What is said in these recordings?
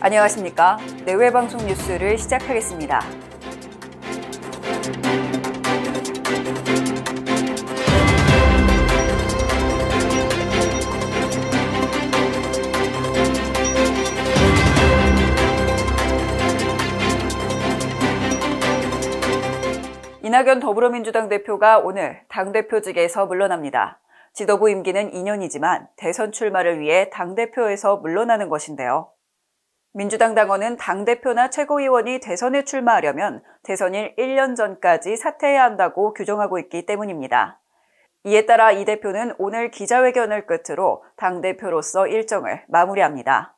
안녕하십니까. 내외 방송 뉴스를 시작하겠습니다. 이낙연 더불어민주당 대표가 오늘 당대표직에서 물러납니다. 지도부 임기는 2년이지만 대선 출마를 위해 당대표에서 물러나는 것인데요. 민주당 당원은 당대표나 최고위원이 대선에 출마하려면 대선일 1년 전까지 사퇴해야 한다고 규정하고 있기 때문입니다. 이에 따라 이 대표는 오늘 기자회견을 끝으로 당대표로서 일정을 마무리합니다.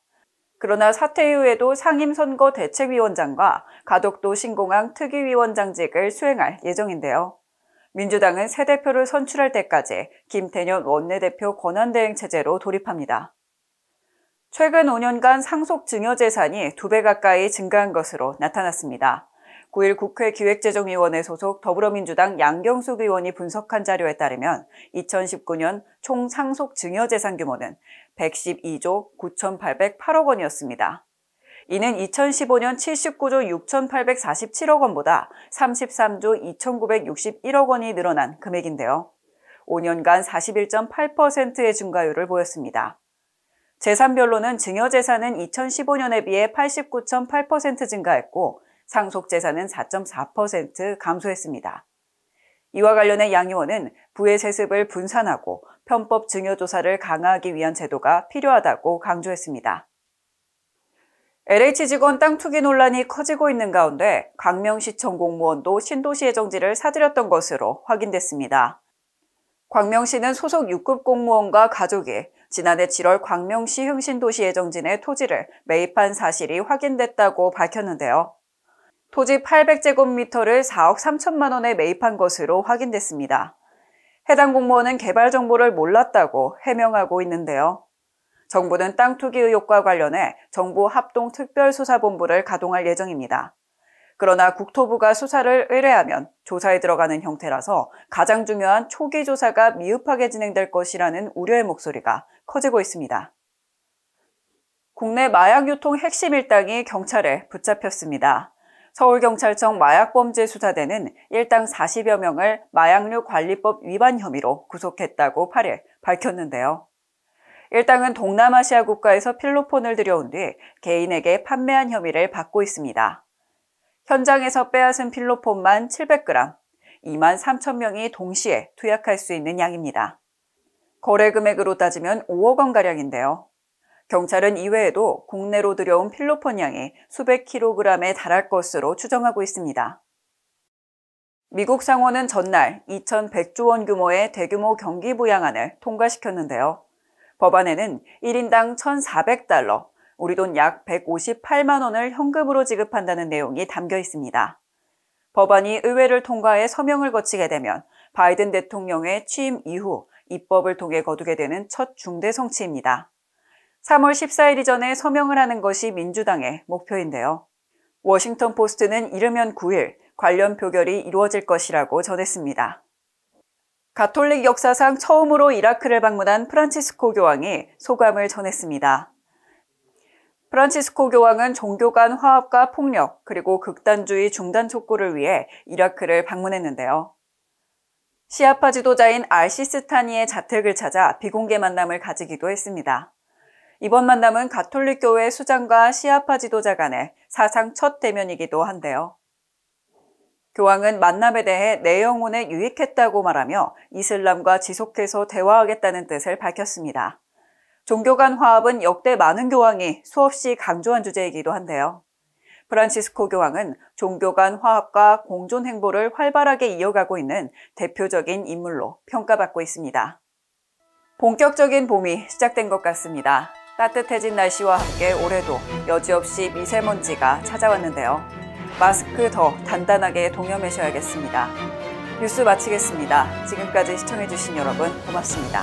그러나 사퇴 이후에도 상임선거 대책위원장과 가덕도 신공항 특위위원장직을 수행할 예정인데요. 민주당은 새 대표를 선출할 때까지 김태년 원내대표 권한대행 체제로 돌입합니다. 최근 5년간 상속 증여 재산이 2배 가까이 증가한 것으로 나타났습니다. 9일 국회 기획재정위원회 소속 더불어민주당 양경숙 의원이 분석한 자료에 따르면 2019년 총 상속 증여 재산 규모는 112조 9,808억 원이었습니다. 이는 2015년 79조 6,847억 원보다 33조 2,961억 원이 늘어난 금액인데요. 5년간 41.8%의 증가율을 보였습니다. 재산별로는 증여재산은 2015년에 비해 89.8% 증가했고 상속재산은 4.4% 감소했습니다. 이와 관련해 양 의원은 부의 세습을 분산하고 편법 증여 조사를 강화하기 위한 제도가 필요하다고 강조했습니다. LH 직원 땅 투기 논란이 커지고 있는 가운데 광명시청 공무원도 신도시예 정지를 사들였던 것으로 확인됐습니다. 광명시는 소속 6급 공무원과 가족이 지난해 7월 광명시 흥신도시 예정진에 토지를 매입한 사실이 확인됐다고 밝혔는데요. 토지 800제곱미터를 4억 3천만 원에 매입한 것으로 확인됐습니다. 해당 공무원은 개발 정보를 몰랐다고 해명하고 있는데요. 정부는 땅 투기 의혹과 관련해 정부 합동특별수사본부를 가동할 예정입니다. 그러나 국토부가 수사를 의뢰하면 조사에 들어가는 형태라서 가장 중요한 초기 조사가 미흡하게 진행될 것이라는 우려의 목소리가 커지고 있습니다. 국내 마약 유통 핵심 일당이 경찰에 붙잡혔습니다. 서울경찰청 마약범죄수사대는 일당 40여 명을 마약류 관리법 위반 혐의로 구속했다고 8일 밝혔는데요. 일당은 동남아시아 국가에서 필로폰을 들여온 뒤 개인에게 판매한 혐의를 받고 있습니다. 현장에서 빼앗은 필로폰만 700g, 2만 3천 명이 동시에 투약할 수 있는 양입니다. 거래 금액으로 따지면 5억 원가량인데요. 경찰은 이외에도 국내로 들여온 필로폰 양이 수백 킬로그램에 달할 것으로 추정하고 있습니다. 미국 상원은 전날 2,100조 원 규모의 대규모 경기 부양안을 통과시켰는데요. 법안에는 1인당 1,400달러, 우리 돈 약 158만 원을 현금으로 지급한다는 내용이 담겨 있습니다. 법안이 의회를 통과해 서명을 거치게 되면 바이든 대통령의 취임 이후 입법을 통해 거두게 되는 첫 중대 성취입니다. 3월 14일 이전에 서명을 하는 것이 민주당의 목표인데요. 워싱턴 포스트는 이르면 9일 관련 표결이 이루어질 것이라고 전했습니다. 가톨릭 역사상 처음으로 이라크를 방문한 프란치스코 교황이 소감을 전했습니다. 프란치스코 교황은 종교 간 화합과 폭력 그리고 극단주의 중단 촉구를 위해 이라크를 방문했는데요. 시아파 지도자인 알시스타니의 자택을 찾아 비공개 만남을 가지기도 했습니다. 이번 만남은 가톨릭 교회 수장과 시아파 지도자 간의 사상 첫 대면이기도 한데요. 교황은 만남에 대해 내 영혼에 유익했다고 말하며 이슬람과 지속해서 대화하겠다는 뜻을 밝혔습니다. 종교 간 화합은 역대 많은 교황이 수없이 강조한 주제이기도 한데요. 프란치스코 교황은 종교 간 화합과 공존 행보를 활발하게 이어가고 있는 대표적인 인물로 평가받고 있습니다. 본격적인 봄이 시작된 것 같습니다. 따뜻해진 날씨와 함께 올해도 여지없이 미세먼지가 찾아왔는데요. 마스크 더 단단하게 동여매셔야겠습니다. 뉴스 마치겠습니다. 지금까지 시청해주신 여러분 고맙습니다.